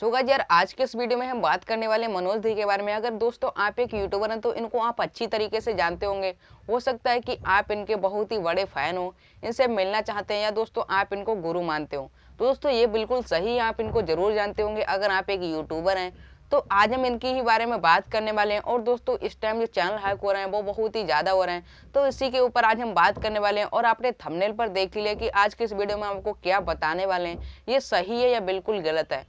so guys यार आज के इस वीडियो में हम बात करने वाले मनोज धी के बारे में अगर दोस्तों आप एक यूट्यूबर हैं तो इनको आप अच्छी तरीके से जानते होंगे हो सकता है कि आप इनके बहुत ही बड़े फ़ैन हो इनसे मिलना चाहते हैं या दोस्तों आप इनको गुरु मानते हो तो दोस्तों ये बिल्कुल सही आप इनको ज़रूर जानते होंगे अगर आप एक यूट्यूबर हैं तो आज हम इनकी ही बारे में बात करने वाले हैं और दोस्तों इस टाइम जो चैनल हैक हो रहे हैं वो बहुत ही ज़्यादा हो रहे हैं तो इसी के ऊपर आज हम बात करने वाले हैं और आपने थंबनेल पर देख लिया कि आज के इस वीडियो में आपको क्या बताने वाले हैं ये सही है या बिल्कुल गलत है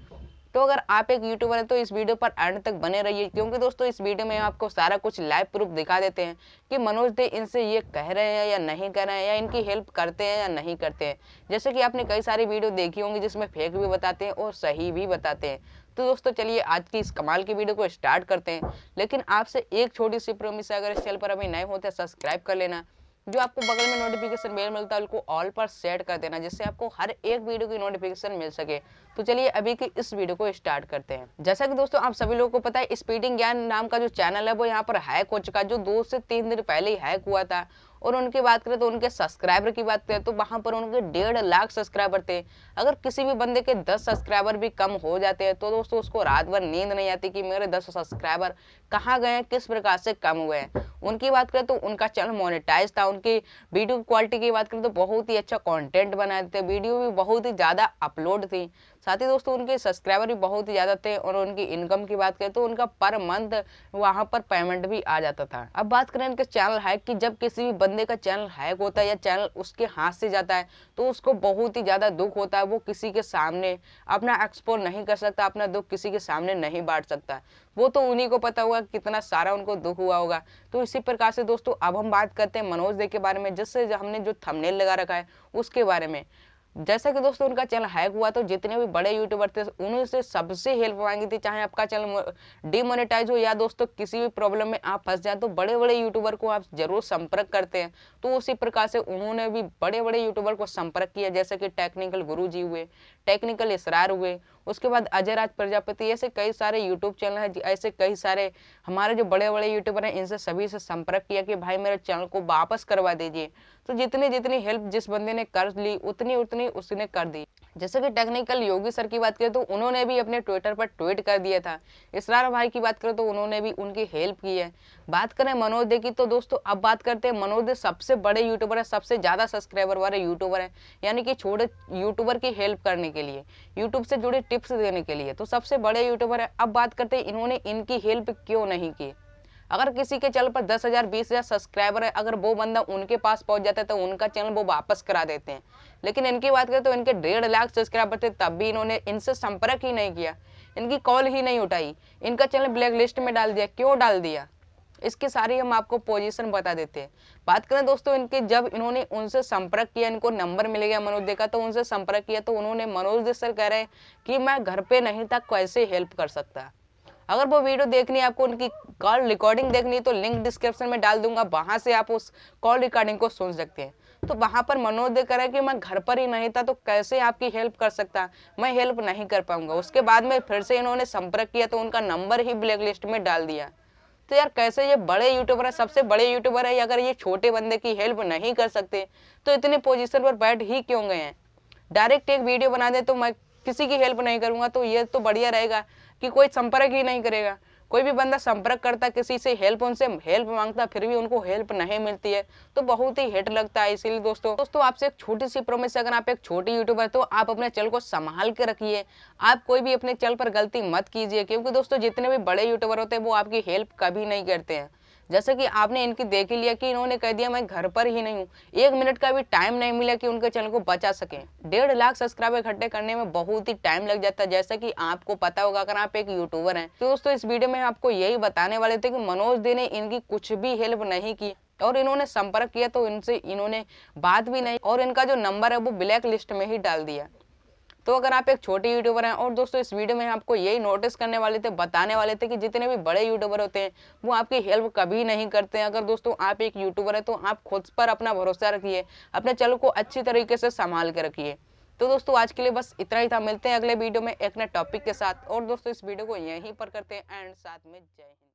तो अगर आप एक यूट्यूबर हैं तो इस वीडियो पर एंड तक बने रहिए क्योंकि दोस्तों इस वीडियो में आपको सारा कुछ लाइव प्रूफ दिखा देते हैं कि मनोज दे इनसे ये कह रहे हैं या नहीं कह रहे हैं या इनकी हेल्प करते हैं या नहीं करते हैं जैसे कि आपने कई सारी वीडियो देखी होंगी जिसमें फेक भी बताते हैं और सही भी बताते हैं तो दोस्तों चलिए आज की इस कमाल की वीडियो को स्टार्ट करते हैं लेकिन आपसे एक छोटी सी प्रोमिस अगर इस चैनल पर अभी नए होते तो सब्सक्राइब कर लेना जो आपको बगल में नोटिफिकेशन बेल मिलता है उनको ऑल पर सेट कर देना जिससे आपको हर एक वीडियो की नोटिफिकेशन मिल सके तो चलिए अभी की इस वीडियो को स्टार्ट करते हैं जैसा कि दोस्तों आप सभी लोगों को पता है स्पीडिंग ज्ञान नाम का जो चैनल है वो यहाँ पर हैक हो चुका है जो दो से तीन दिन पहले ही हैक हुआ था और उनकी बात करें तो उनके सब्सक्राइबर की बात करें तो वहाँ पर उनके डेढ़ लाख सब्सक्राइबर थे अगर किसी भी बंदे के दस सब्सक्राइबर भी कम हो जाते हैं तो दोस्तों उसको रात भर नींद नहीं आती कि मेरे दस सब्सक्राइबर कहाँ गए किस प्रकार से कम हुए हैं उनकी बात करें तो उनका चैनल मोनिटाइज था उनकी वीडियो क्वालिटी की बात करें तो बहुत ही अच्छा कॉन्टेंट बनाए थे वीडियो भी बहुत ही ज़्यादा अपलोड थी साथ ही दोस्तों उनके सब्सक्राइबर भी बहुत ही ज़्यादा थे और उनकी इनकम की बात करें तो उनका पर मंथ वहाँ पर पेमेंट भी आ जाता था अब बात करें इनके चैनल है कि जब किसी भी बंदे का चैनल हैक होता है या चैनल उसके हाथ से जाता है तो उसको बहुत ही ज़्यादा दुख होता है वो किसी के सामने अपना एक्सप्लोर नहीं कर सकता अपना दुख किसी के सामने नहीं बांट सकता वो तो उन्हीं को पता होगा कितना सारा उनको दुख हुआ होगा तो इसी प्रकार से दोस्तों अब हम बात करते हैं मनोज दे के बारे में जिससे हमने जो थमनेल लगा रखा है उसके बारे में जैसा कि दोस्तों उनका चैनल हैक हुआ तो जितने भी बड़े यूट्यूबर थे उनसे सबसे हेल्प मांगी थी चाहे आपका चैनल डिमोनेटाइज हो या दोस्तों किसी भी प्रॉब्लम में आप फंस जाए तो बड़े बड़े यूट्यूबर को आप जरूर संपर्क करते हैं तो उसी प्रकार से उन्होंने भी बड़े बड़े यूट्यूबर को संपर्क किया जैसे कि टेक्निकल गुरु हुए टेक्निकल इसरार हुए उसके बाद अजय राज प्रजापति ऐसे कई सारे यूट्यूब चैनल हैं ऐसे कई सारे हमारे जो बड़े बड़े यूट्यूबर हैं इनसे सभी से संपर्क किया कि भाई मेरे चैनल को वापस करवा दीजिए तो जितनी जितनी हेल्प जिस बंदे ने कर ली उतनी उतनी उसने कर दी जैसे कि टेक्निकल योगी सर की बात करें तो उन्होंने भी अपने ट्विटर पर ट्वीट कर दिया था इसरार भाई की बात करें तो उन्होंने भी उनकी हेल्प की है बात करें मनोज दे की तो दोस्तों अब बात करते हैं मनोज दे सबसे बड़े यूट्यूबर है सबसे ज़्यादा सब्सक्राइबर वाले यूट्यूबर है यानी कि छोटे यूट्यूबर की हेल्प करने के लिए यूट्यूब से जुड़े टिप्स देने के लिए तो सबसे बड़े यूट्यूबर है अब बात करते हैं इन्होंने इनकी हेल्प क्यों नहीं की अगर किसी के चैनल पर दस हजार बीस हजार सब्सक्राइबर है अगर वो बंदा उनके पास पहुंच जाता है तो उनका चैनल वो वापस करा देते हैं लेकिन इनकी बात करें तो इनके डेढ़ लाख सब्सक्राइबर थे तब भी इन्होंने इनसे संपर्क ही नहीं किया इनकी कॉल ही नहीं उठाई इनका चैनल ब्लैक लिस्ट में डाल दिया क्यों डाल दिया इसकी सारी हम आपको पोजीशन बता देते हैं बात करें दोस्तों इनके जब इन्होंने उनसे संपर्क किया इनको नंबर मिल गया मनोज देखा तो उनसे संपर्क किया तो उन्होंने मनोज सर कह रहे हैं कि मैं घर पे नहीं था कैसे हेल्प कर सकता अगर वो वीडियो देखनी है आपको उनकी कॉल रिकॉर्डिंग देखनी है तो लिंक डिस्क्रिप्शन में डाल दूंगा वहाँ से आप उस कॉल रिकॉर्डिंग को सुन सकते हैं तो वहाँ पर मनोज दे करा कि मैं घर पर ही नहीं था तो कैसे आपकी हेल्प कर सकता मैं हेल्प नहीं कर पाऊंगा उसके बाद में फिर से इन्होंने संपर्क किया तो उनका नंबर ही ब्लैक लिस्ट में डाल दिया तो यार कैसे ये बड़े यूट्यूबर है सबसे बड़े यूट्यूबर है अगर ये छोटे बंदे की हेल्प नहीं कर सकते तो इतने पोजीशन पर बैठ ही क्यों गए हैं डायरेक्ट एक वीडियो बना दें तो मैं किसी की हेल्प नहीं करूँगा तो ये तो बढ़िया रहेगा कि कोई संपर्क ही नहीं करेगा कोई भी बंदा संपर्क करता किसी से हेल्प उनसे हेल्प मांगता फिर भी उनको हेल्प नहीं मिलती है तो बहुत ही हेट लगता है इसीलिए दोस्तों दोस्तों आपसे एक छोटी सी प्रोमिस अगर आप एक छोटी यूट्यूबर तो आप अपने चल को संभाल के रखिए आप कोई भी अपने चल पर गलती मत कीजिए क्योंकि दोस्तों जितने भी बड़े यूट्यूबर होते हैं वो आपकी हेल्प कभी नहीं करते हैं जैसे कि आपने इनकी देख ही लिया कि इन्होंने कह दिया मैं घर पर ही नहीं हूँ एक मिनट का भी टाइम नहीं मिला कि उनके चैनल को बचा सकें डेढ़ लाख सब्सक्राइबर इकट्ठे करने में बहुत ही टाइम लग जाता है जैसा कि आपको पता होगा अगर आप एक यूट्यूबर हैं तो दोस्तों इस वीडियो में आपको यही बताने वाले थे कि मनोज दे ने इनकी कुछ भी हेल्प नहीं की और इन्होंने संपर्क किया तो इनसे इन्होंने बात भी नहीं और इनका जो नंबर है वो ब्लैक लिस्ट में ही डाल दिया तो अगर आप एक छोटे यूट्यूबर हैं और दोस्तों इस वीडियो में आपको यही नोटिस करने वाले थे बताने वाले थे कि जितने भी बड़े यूट्यूबर होते हैं वो आपकी हेल्प कभी नहीं करते हैं अगर दोस्तों आप एक यूट्यूबर हैं तो आप खुद पर अपना भरोसा रखिए अपने चैनल को अच्छी तरीके से संभाल के रखिए तो दोस्तों आज के लिए बस इतना ही था मिलते हैं अगले वीडियो में एक नए टॉपिक के साथ और दोस्तों इस वीडियो को यहीं पर करते हैं एंड साथ में जय हिंद